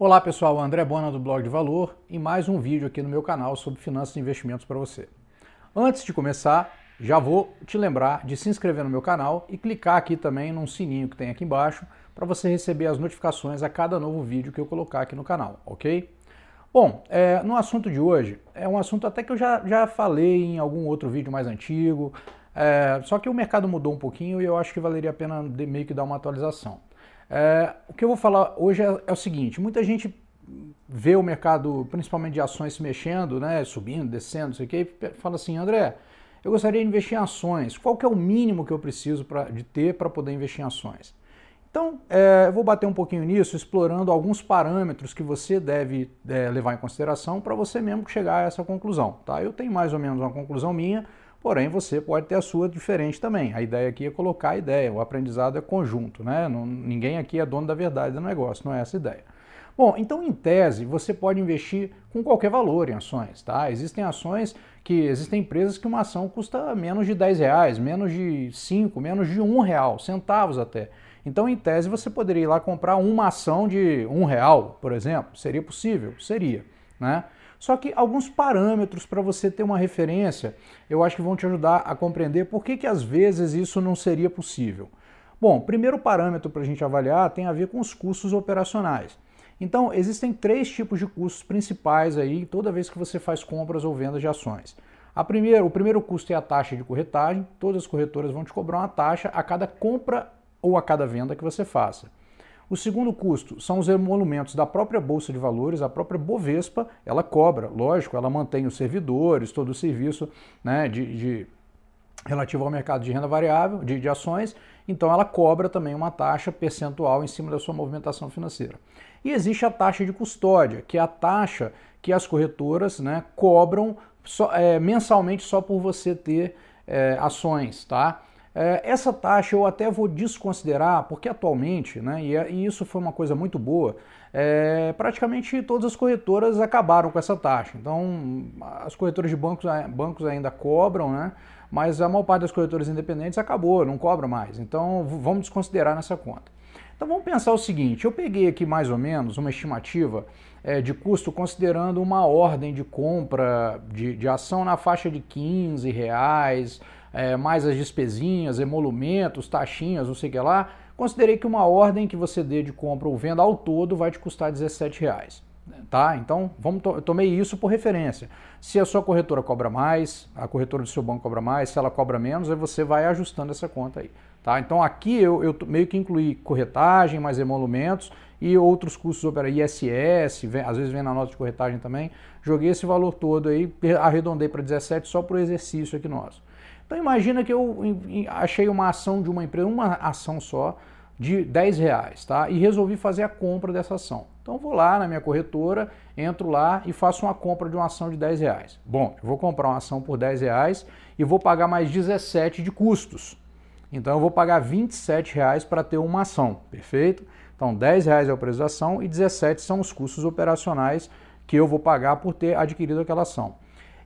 Olá pessoal, André Bona do Blog de Valor e mais um vídeo aqui no meu canal sobre finanças e investimentos para você. Antes de começar, já vou te lembrar de se inscrever no meu canal e clicar aqui também no sininho que tem aqui embaixo para você receber as notificações a cada novo vídeo que eu colocar aqui no canal, ok? Bom, é, no assunto de hoje, é um assunto até que eu já, já falei em algum outro vídeo mais antigo, é, só que o mercado mudou um pouquinho e eu acho que valeria a pena meio que dar uma atualização. É, o que eu vou falar hoje é, é, o seguinte: muita gente vê o mercado, principalmente de ações, se mexendo, né, subindo, descendo, sei o quê, e fala assim, André, eu gostaria de investir em ações. Qual que é o mínimo que eu preciso pra, de ter para poder investir em ações? Então, é, eu vou bater um pouquinho nisso, explorando alguns parâmetros que você deve é, levar em consideração para você mesmo chegar a essa conclusão. Tá? Eu tenho mais ou menos uma conclusão minha, Porém, você pode ter a sua diferente também. A ideia aqui é colocar a ideia, o aprendizado é conjunto, né? Não, ninguém aqui é dono da verdade do negócio, não é essa a ideia. Bom, então em tese você pode investir com qualquer valor em ações, tá? Existem ações que existem empresas que uma ação custa menos de 10 reais, menos de 5, menos de 1 real, centavos até. Então, em tese, você poderia ir lá comprar uma ação de um real, por exemplo. Seria possível? Seria, né? Só que alguns parâmetros para você ter uma referência, eu acho que vão te ajudar a compreender por que, que às vezes isso não seria possível. Bom, primeiro parâmetro para a gente avaliar tem a ver com os custos operacionais. Então, existem três tipos de custos principais aí toda vez que você faz compras ou vendas de ações. A primeira, o primeiro custo é a taxa de corretagem. Todas as corretoras vão te cobrar uma taxa a cada compra ou a cada venda que você faça. O segundo custo são os emolumentos da própria Bolsa de Valores, a própria Bovespa, ela cobra, lógico, ela mantém os servidores, todo o serviço né, de, de relativo ao mercado de renda variável, de, de ações, então ela cobra também uma taxa percentual em cima da sua movimentação financeira. E existe a taxa de custódia, que é a taxa que as corretoras né, cobram é, mensalmente só por você ter é, ações, tá? É, essa taxa eu até vou desconsiderar, porque atualmente, né, é, e, isso foi uma coisa muito boa, é, praticamente todas as corretoras acabaram com essa taxa. Então, as corretoras de bancos, bancos ainda cobram, né, mas a maior parte das corretoras independentes acabou, não cobra mais. Então, vamos desconsiderar nessa conta. Então, vamos pensar o seguinte: eu peguei aqui mais ou menos uma estimativa é, de custo considerando uma ordem de compra de, de ação na faixa de 15 reais é, mais as despesinhas, emolumentos, taxinhas, não sei o que lá, considerei que uma ordem que você dê de compra ou venda ao todo vai te custar 17 reais. Tá? Então, vamos to eu tomei isso por referência. Se a sua corretora cobra mais, a corretora do seu banco cobra mais, se ela cobra menos, aí você vai ajustando essa conta aí. Tá? Então, aqui eu, eu meio que incluí corretagem, mais emolumentos e outros custos opera ISS, vem, às vezes vem na nota de corretagem também. Joguei esse valor todo aí, arredondei para 17 só para o exercício aqui nosso. Então imagina que eu achei uma ação de uma empresa, uma ação só, de 10 reais, tá? E resolvi fazer a compra dessa ação. Então vou lá na minha corretora, entro lá e faço uma compra de uma ação de 10 reais. Bom, eu vou comprar uma ação por 10 reais e vou pagar mais 17 de custos. Então eu vou pagar 27 reais para ter uma ação, perfeito? Então 10 reais é o preço da ação e 17 são os custos operacionais que eu vou pagar por ter adquirido aquela ação.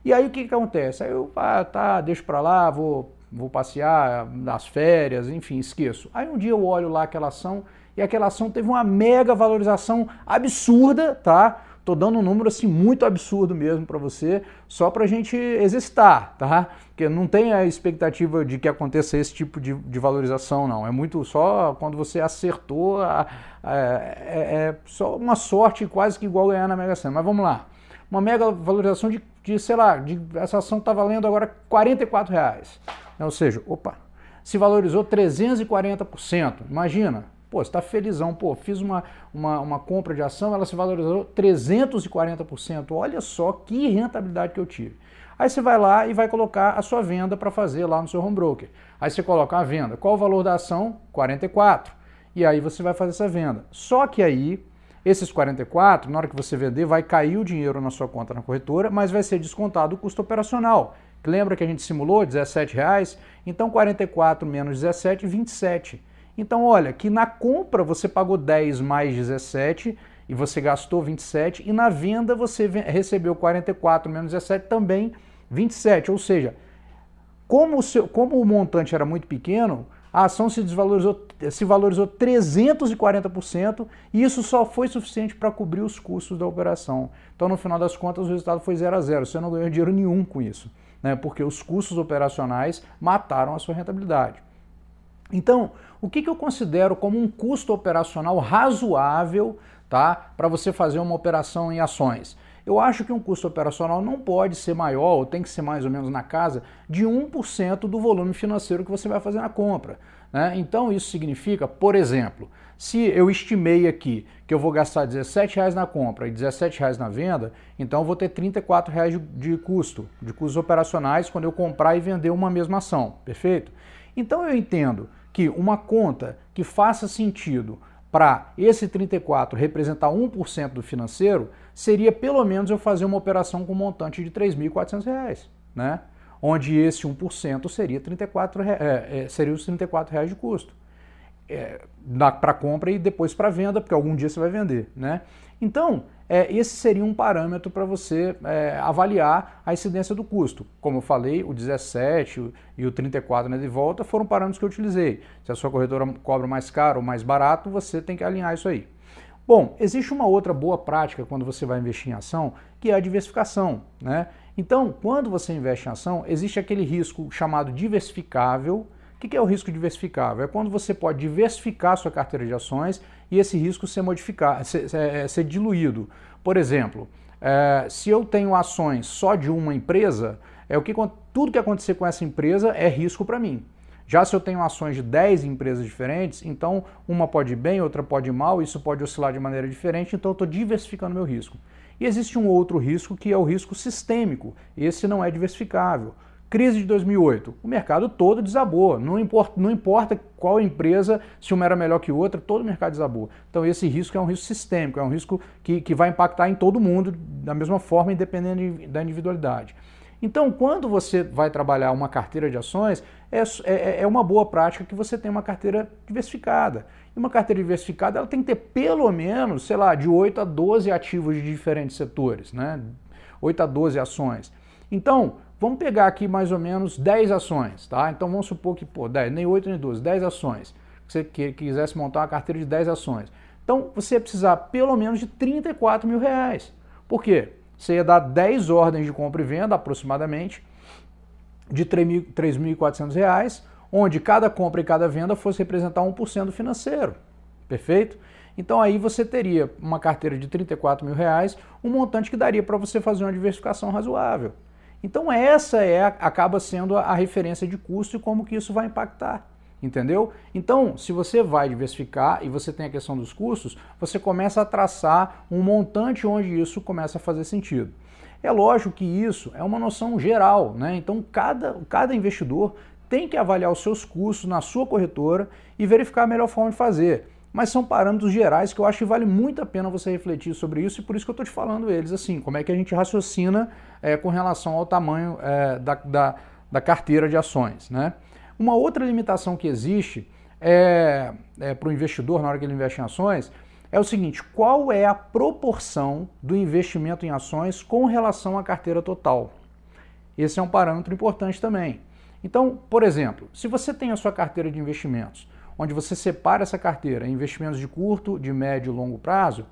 E aí o que, que acontece? Aí eu, ah, tá, deixo para lá, vou, vou passear nas férias, enfim, esqueço. Aí um dia eu olho lá aquela ação e aquela ação teve uma mega valorização absurda, tá? Tô dando um número assim muito absurdo mesmo para você, só para a gente existar tá? Porque não tem a expectativa de que aconteça esse tipo de, de valorização, não. É muito só quando você acertou, a, a, é, é só uma sorte quase que igual ganhar na Mega Sena. Mas vamos lá. Uma mega valorização de de, sei lá, de, essa ação está valendo agora R$ reais. Né, ou seja, opa, se valorizou 340%. Imagina, pô, está felizão, pô, fiz uma, uma, uma, compra de ação, ela se valorizou 340%. Olha só que rentabilidade que eu tive. Aí você vai lá e vai colocar a sua venda para fazer lá no seu home broker. Aí você coloca a venda. Qual o valor da ação? 44. E aí você vai fazer essa venda. Só que aí esses 44, na hora que você vender, vai cair o dinheiro na sua conta na corretora, mas vai ser descontado o custo operacional. lembra que a gente simulou R$17? Então 44 menos 17, 27. Então olha, que na compra você pagou 10 mais 17 e você gastou 27 e na venda você recebeu 44 menos 17 também 27, ou seja, como o, seu, como o montante era muito pequeno, a ação se desvalorizou, se valorizou 340% e isso só foi suficiente para cobrir os custos da operação. Então, no final das contas, o resultado foi zero a zero. Você não ganhou dinheiro nenhum com isso, né? Porque os custos operacionais mataram a sua rentabilidade. Então, o que, que eu considero como um custo operacional razoável, tá? Para você fazer uma operação em ações? eu acho que um custo operacional não pode ser maior, ou tem que ser mais ou menos na casa, de 1% do volume financeiro que você vai fazer na compra. Né? Então isso significa, por exemplo, se eu estimei aqui que eu vou gastar reais na compra e R$17 na venda, então eu vou ter reais de custo, de custos operacionais, quando eu comprar e vender uma mesma ação, perfeito? Então eu entendo que uma conta que faça sentido para esse 34 representar 1% do financeiro, seria pelo menos eu fazer uma operação com montante de R$ 3.400, né? Onde esse 1% seria 34 é, é, seria os 34 reais de custo. É, para compra e depois para venda, porque algum dia você vai vender, né? Então, é, esse seria um parâmetro para você é, avaliar a incidência do custo. Como eu falei, o 17 e o 34 né, de volta foram parâmetros que eu utilizei. Se a sua corretora cobra mais caro ou mais barato, você tem que alinhar isso aí. Bom, existe uma outra boa prática quando você vai investir em ação, que é a diversificação. Né? Então, quando você investe em ação, existe aquele risco chamado diversificável, o que é o risco diversificável? É quando você pode diversificar sua carteira de ações e esse risco ser modificado, ser, ser, é, ser diluído. Por exemplo, é, se eu tenho ações só de uma empresa, é o que tudo que acontecer com essa empresa é risco para mim. Já se eu tenho ações de 10 empresas diferentes, então uma pode ir bem, outra pode ir mal, isso pode oscilar de maneira diferente, então eu estou diversificando meu risco. E existe um outro risco que é o risco sistêmico. Esse não é diversificável. Crise de 2008, o mercado todo desabou. Não importa, não importa qual empresa, se uma era melhor que outra, todo o mercado desabou. Então esse risco é um risco sistêmico, é um risco que, que vai impactar em todo mundo da mesma forma, independente da individualidade. Então, quando você vai trabalhar uma carteira de ações, é, é, é, é uma boa prática que você tenha uma carteira diversificada. E uma carteira diversificada ela tem que ter pelo menos, sei lá, de 8 a 12 ativos de diferentes setores, né? 8 a 12 ações. Então, Vamos pegar aqui mais ou menos 10 ações, tá? Então vamos supor que, pô, 10, nem 8 nem 12, 10 ações. Que você que, quisesse montar uma carteira de 10 ações. Então você ia precisar pelo menos de 34 mil reais. Por quê? Você ia dar 10 ordens de compra e venda, aproximadamente, de 3.400 reais, onde cada compra e cada venda fosse representar 1% financeiro. Perfeito? Então aí você teria uma carteira de 34 mil reais, um montante que daria para você fazer uma diversificação razoável. Então essa é acaba sendo a referência de custo e como que isso vai impactar, entendeu? Então, se você vai diversificar e você tem a questão dos custos, você começa a traçar um montante onde isso começa a fazer sentido. É lógico que isso é uma noção geral, né? Então cada, cada investidor tem que avaliar os seus custos na sua corretora e verificar a melhor forma de fazer mas são parâmetros gerais que eu acho que vale muito a pena você refletir sobre isso e por isso que eu estou te falando eles, assim, como é que a gente raciocina é, com relação ao tamanho é, da, da, da, carteira de ações. Né? Uma outra limitação que existe é, é para o investidor na hora que ele investe em ações é o seguinte: qual é a proporção do investimento em ações com relação à carteira total? Esse é um parâmetro importante também. Então, por exemplo, se você tem a sua carteira de investimentos onde você separa essa carteira em investimentos de curto, de médio e longo prazo,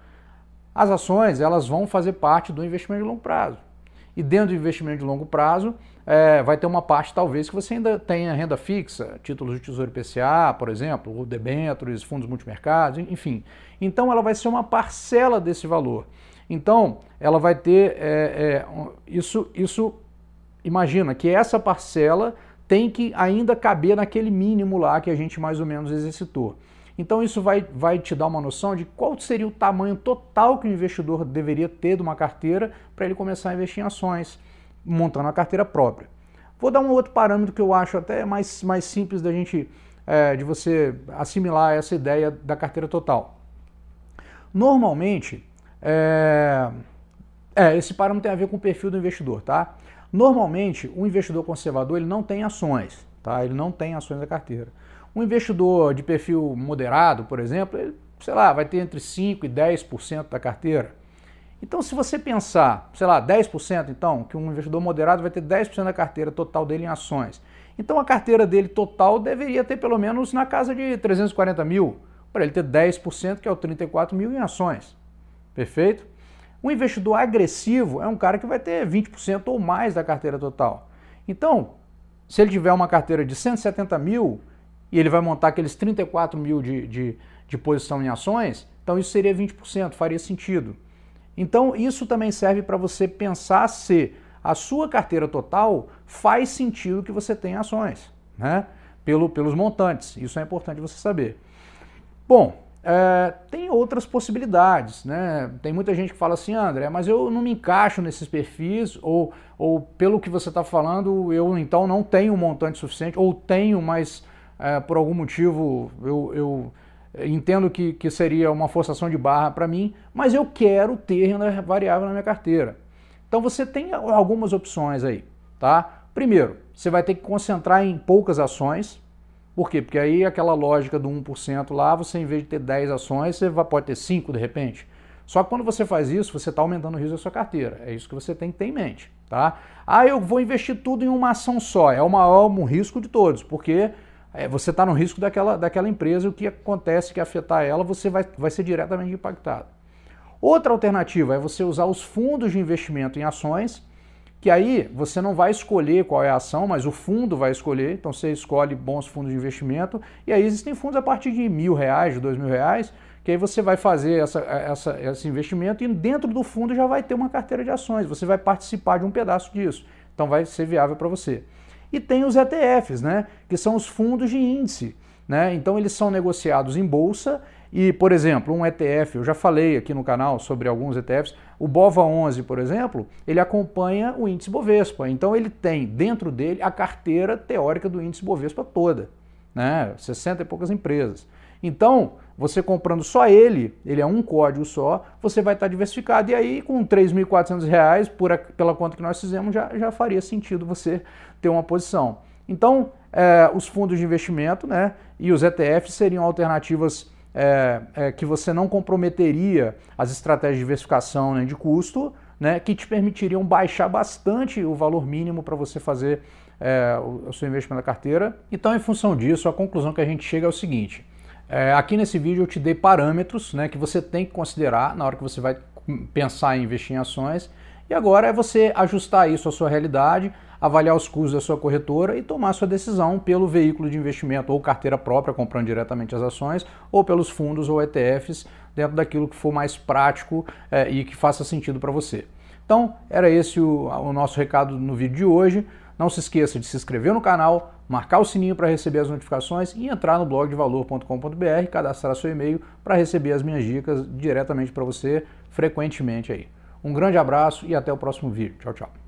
as ações elas vão fazer parte do investimento de longo prazo. E dentro do investimento de longo prazo, é, vai ter uma parte talvez que você ainda tenha renda fixa, títulos de tesouro IPCA, por exemplo, ou debêntures, fundos multimercados, enfim. Então ela vai ser uma parcela desse valor. Então ela vai ter é, é, isso, isso, imagina que essa parcela tem que ainda caber naquele mínimo lá que a gente mais ou menos exercitou. Então isso vai, vai te dar uma noção de qual seria o tamanho total que o investidor deveria ter de uma carteira para ele começar a investir em ações, montando a carteira própria. Vou dar um outro parâmetro que eu acho até mais, mais simples da gente é, de você assimilar essa ideia da carteira total. Normalmente, é, é, esse parâmetro tem a ver com o perfil do investidor, tá? Normalmente, o um investidor conservador ele não tem ações, tá? Ele não tem ações na carteira. Um investidor de perfil moderado, por exemplo, ele, sei lá, vai ter entre 5 e 10% da carteira. Então, se você pensar, sei lá, 10%, então, que um investidor moderado vai ter 10% da carteira total dele em ações. Então, a carteira dele total deveria ter pelo menos na casa de 340 mil, para ele ter 10%, que é o 34 mil em ações. Perfeito? Um investidor agressivo é um cara que vai ter 20% ou mais da carteira total. Então, se ele tiver uma carteira de 170 mil e ele vai montar aqueles 34 mil de, de, de posição em ações, então isso seria 20%, faria sentido. Então, isso também serve para você pensar se a sua carteira total faz sentido que você tenha ações, né? Pelo, pelos montantes. Isso é importante você saber. Bom, é, tem outras possibilidades, né? Tem muita gente que fala assim, André, mas eu não me encaixo nesses perfis, ou, ou pelo que você está falando, eu então não tenho um montante suficiente, ou tenho, mas é, por algum motivo eu, eu entendo que, que seria uma forçação de barra para mim, mas eu quero ter renda variável na minha carteira. Então você tem algumas opções aí, tá? Primeiro, você vai ter que concentrar em poucas ações, por quê? Porque aí aquela lógica do 1% lá, você em vez de ter 10 ações, você pode ter 5 de repente. Só que quando você faz isso, você está aumentando o risco da sua carteira. É isso que você tem que ter em mente, tá? Ah, eu vou investir tudo em uma ação só. É o maior um risco de todos, porque é, você está no risco daquela, daquela empresa e o que acontece que afetar ela, você vai, vai ser diretamente impactado. Outra alternativa é você usar os fundos de investimento em ações, que aí você não vai escolher qual é a ação, mas o fundo vai escolher. Então você escolhe bons fundos de investimento e aí existem fundos a partir de mil reais, dois mil reais, que aí você vai fazer essa, essa, esse investimento e dentro do fundo já vai ter uma carteira de ações. Você vai participar de um pedaço disso. Então vai ser viável para você. E tem os ETFs, né? Que são os fundos de índice. Né? Então eles são negociados em bolsa e, por exemplo, um ETF, eu já falei aqui no canal sobre alguns ETFs, o BOVA11, por exemplo, ele acompanha o índice Bovespa. Então ele tem dentro dele a carteira teórica do índice Bovespa toda, né? 60 e poucas empresas. Então, você comprando só ele, ele é um código só, você vai estar diversificado. E aí, com R$ 3.400, por, pela conta que nós fizemos, já, já faria sentido você ter uma posição. Então, é, os fundos de investimento né, e os ETFs seriam alternativas é, é, que você não comprometeria as estratégias de diversificação né, de custo, né, que te permitiriam baixar bastante o valor mínimo para você fazer é, o, o, seu investimento na carteira. Então, em função disso, a conclusão que a gente chega é o seguinte: é, aqui nesse vídeo eu te dei parâmetros né, que você tem que considerar na hora que você vai pensar em investir em ações. E agora é você ajustar isso à sua realidade, avaliar os custos da sua corretora e tomar sua decisão pelo veículo de investimento ou carteira própria, comprando diretamente as ações, ou pelos fundos ou ETFs, dentro daquilo que for mais prático é, e que faça sentido para você. Então, era esse o, o nosso recado no vídeo de hoje. Não se esqueça de se inscrever no canal, marcar o sininho para receber as notificações e entrar no blog de valor.com.br, cadastrar seu e-mail para receber as minhas dicas diretamente para você frequentemente aí. Um grande abraço e até o próximo vídeo. Tchau, tchau.